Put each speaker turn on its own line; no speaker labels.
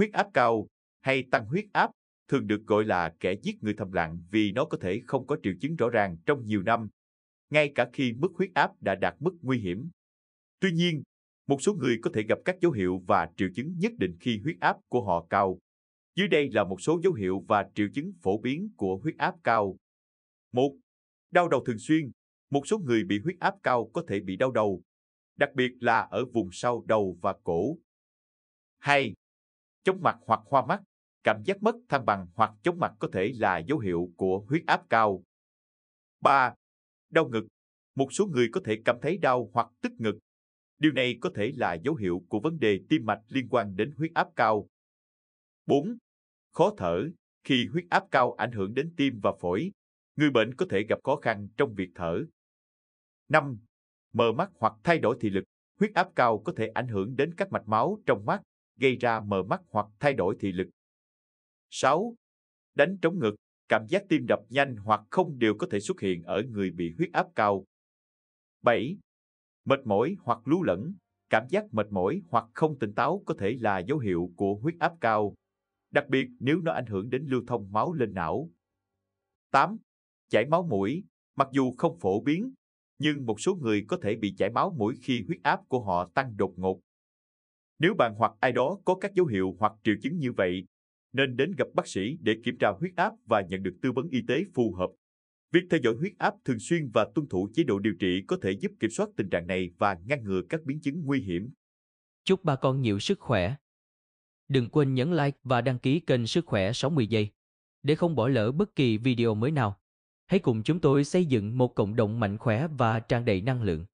Huyết áp cao hay tăng huyết áp thường được gọi là kẻ giết người thầm lặng vì nó có thể không có triệu chứng rõ ràng trong nhiều năm, ngay cả khi mức huyết áp đã đạt mức nguy hiểm. Tuy nhiên, một số người có thể gặp các dấu hiệu và triệu chứng nhất định khi huyết áp của họ cao. Dưới đây là một số dấu hiệu và triệu chứng phổ biến của huyết áp cao. 1. Đau đầu thường xuyên. Một số người bị huyết áp cao có thể bị đau đầu, đặc biệt là ở vùng sau đầu và cổ. 2 chóng mặt hoặc hoa mắt, cảm giác mất thăng bằng hoặc chóng mặt có thể là dấu hiệu của huyết áp cao. 3. Đau ngực. Một số người có thể cảm thấy đau hoặc tức ngực. Điều này có thể là dấu hiệu của vấn đề tim mạch liên quan đến huyết áp cao. 4. Khó thở. Khi huyết áp cao ảnh hưởng đến tim và phổi, người bệnh có thể gặp khó khăn trong việc thở. 5. Mờ mắt hoặc thay đổi thị lực. Huyết áp cao có thể ảnh hưởng đến các mạch máu trong mắt, gây ra mờ mắt hoặc thay đổi thị lực. 6. Đánh trống ngực, cảm giác tim đập nhanh hoặc không đều có thể xuất hiện ở người bị huyết áp cao. 7. Mệt mỏi hoặc lú lẫn, cảm giác mệt mỏi hoặc không tỉnh táo có thể là dấu hiệu của huyết áp cao, đặc biệt nếu nó ảnh hưởng đến lưu thông máu lên não. 8. Chảy máu mũi, mặc dù không phổ biến, nhưng một số người có thể bị chảy máu mũi khi huyết áp của họ tăng đột ngột. Nếu bạn hoặc ai đó có các dấu hiệu hoặc triệu chứng như vậy, nên đến gặp bác sĩ để kiểm tra huyết áp và nhận được tư vấn y tế phù hợp. Việc theo dõi huyết áp thường xuyên và tuân thủ chế độ điều trị có thể giúp kiểm soát tình trạng này và
ngăn ngừa các biến chứng nguy hiểm. Chúc bà con nhiều sức khỏe. Đừng quên nhấn like và đăng ký kênh Sức khỏe 60 giây để không bỏ lỡ bất kỳ video mới nào. Hãy cùng chúng tôi xây dựng một cộng đồng mạnh khỏe và tràn đầy năng lượng.